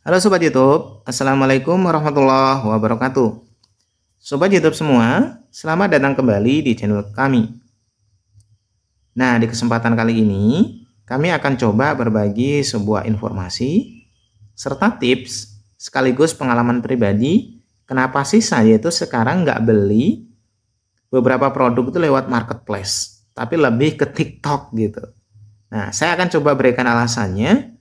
Halo Sobat Youtube, Assalamualaikum warahmatullahi wabarakatuh Sobat Youtube semua, selamat datang kembali di channel kami Nah, di kesempatan kali ini, kami akan coba berbagi sebuah informasi serta tips sekaligus pengalaman pribadi kenapa sih saya itu sekarang nggak beli beberapa produk itu lewat marketplace tapi lebih ke TikTok gitu. Nah, saya akan coba berikan alasannya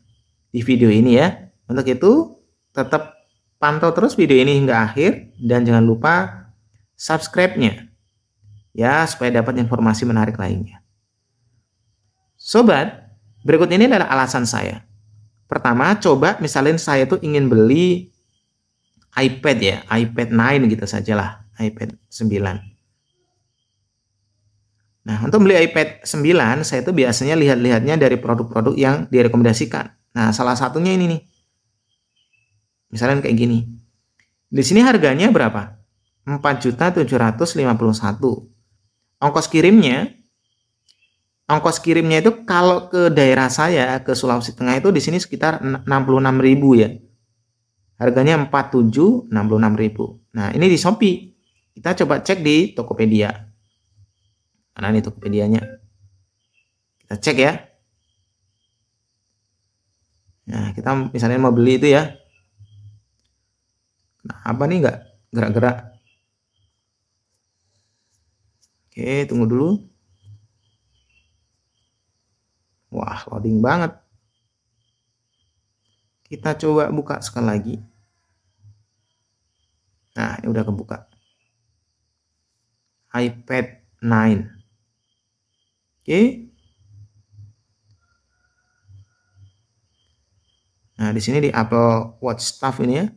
di video ini ya untuk itu, tetap pantau terus video ini hingga akhir dan jangan lupa subscribe-nya. Ya, supaya dapat informasi menarik lainnya. Sobat, berikut ini adalah alasan saya. Pertama, coba misalnya saya tuh ingin beli iPad ya, iPad 9 gitu sajalah, iPad 9. Nah, untuk beli iPad 9, saya itu biasanya lihat-lihatnya dari produk-produk yang direkomendasikan. Nah, salah satunya ini nih, Misalnya kayak gini. Di sini harganya berapa? 4.751. Ongkos kirimnya ongkos kirimnya itu kalau ke daerah saya ke Sulawesi Tengah itu di sini sekitar 66.000 ya. Harganya 4766.000. Nah, ini di Shopee. Kita coba cek di Tokopedia. Mana nih Tokopedianya? Kita cek ya. Nah, kita misalnya mau beli itu ya. Nah apa nih nggak gerak-gerak oke tunggu dulu wah loading banget kita coba buka sekali lagi nah ini udah kebuka iPad 9 oke nah di sini di Apple Watch Stuff ini ya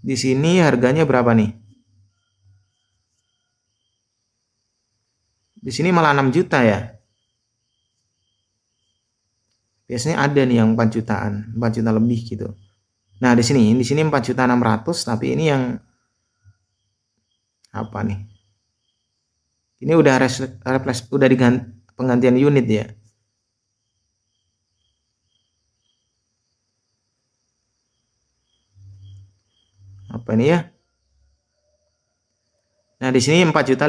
Di sini harganya berapa nih? Di sini malah 6 juta ya. Biasanya ada nih yang 4 jutaan, 4 juta lebih gitu. Nah, di sini, di sini 4 juta 600, tapi ini yang apa nih? Ini udah refleks, udah diganti penggantian unit ya. apa ini ya? Nah, di sini 4.500.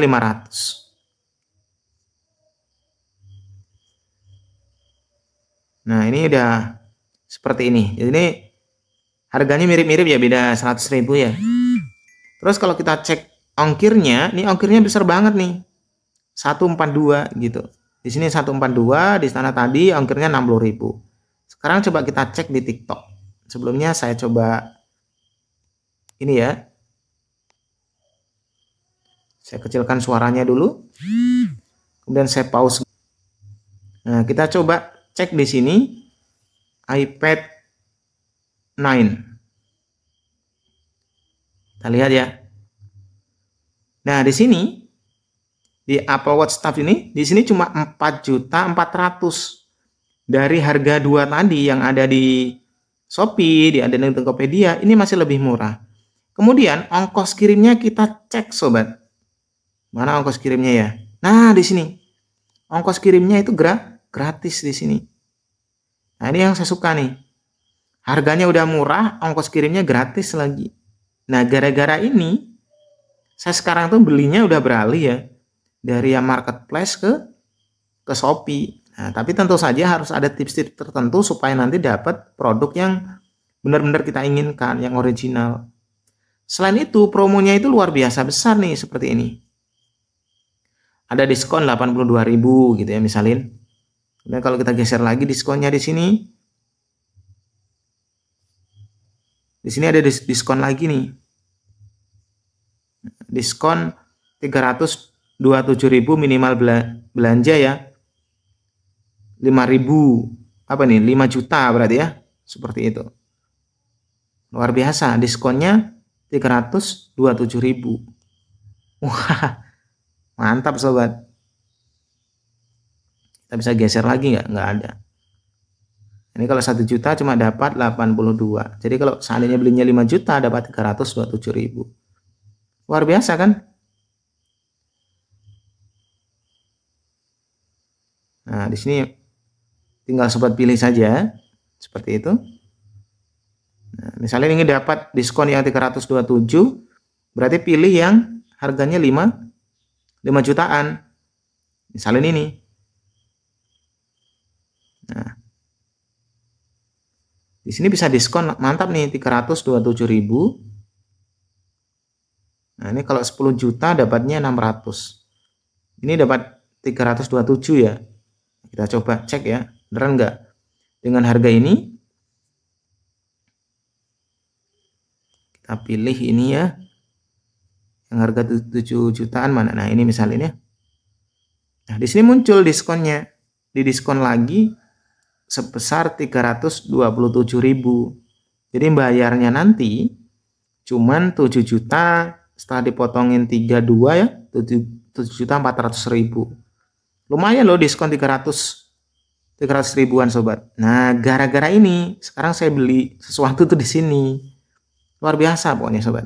Nah, ini udah seperti ini. Jadi ini harganya mirip-mirip ya, beda 100.000 ya. Terus kalau kita cek ongkirnya, ini ongkirnya besar banget nih. 142 gitu. Di sini 142, di sana tadi ongkirnya 60.000. Sekarang coba kita cek di TikTok. Sebelumnya saya coba ini ya. Saya kecilkan suaranya dulu. Kemudian saya pause. Nah, kita coba cek di sini iPad 9. Kita lihat ya. Nah, di sini di Apple Watch Staff ini di sini cuma 4.400 juta dari harga dua tadi yang ada di Shopee, di ada di Tokopedia, ini masih lebih murah. Kemudian ongkos kirimnya kita cek sobat. Mana ongkos kirimnya ya? Nah, di sini. Ongkos kirimnya itu gratis di sini. Nah, ini yang saya suka nih. Harganya udah murah, ongkos kirimnya gratis lagi. Nah, gara-gara ini saya sekarang tuh belinya udah beralih ya dari yang marketplace ke ke Shopee. Nah, tapi tentu saja harus ada tips-tips tertentu supaya nanti dapat produk yang benar-benar kita inginkan, yang original. Selain itu, promonya itu luar biasa besar nih seperti ini. Ada diskon 82.000 gitu ya misalin. Dan kalau kita geser lagi diskonnya di sini. Di sini ada diskon lagi nih. Diskon 327.000 minimal belanja ya. 5.000 apa nih? 5 juta berarti ya. Seperti itu. Luar biasa diskonnya 327.000. Wah, mantap sobat. Kita bisa geser lagi nggak? Nggak ada. Ini kalau 1 juta cuma dapat 82. Jadi kalau seandainya belinya 5 juta dapat 327 ribu. Luar biasa kan? Nah, di sini tinggal sobat pilih saja seperti itu. Nah, misalnya ini dapat diskon yang 327, berarti pilih yang harganya 5 5 jutaan. Misalnya ini. Nah. Di sini bisa diskon mantap nih 327 ribu. Nah, ini kalau 10 juta dapatnya 600. Ini dapat 327 ya. Kita coba cek ya, beneran nggak? Dengan harga ini kita nah, pilih ini ya yang harga 7 jutaan mana nah ini misalnya nah di sini muncul diskonnya di diskon lagi sebesar 327.000 jadi bayarnya nanti cuman 7 juta setelah dipotongin 32 ya 7, juta 400.000 ribu lumayan loh diskon 300 300 ribuan sobat nah gara-gara ini sekarang saya beli sesuatu tuh di sini Luar biasa pokoknya sobat.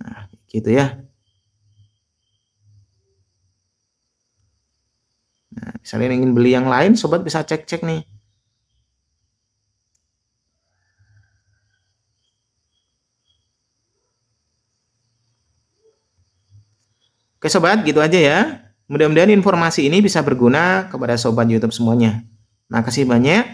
Nah, gitu ya. Nah, misalnya ingin beli yang lain, sobat bisa cek-cek nih. Oke sobat, gitu aja ya. Mudah-mudahan informasi ini bisa berguna kepada sobat YouTube semuanya. Makasih banyak.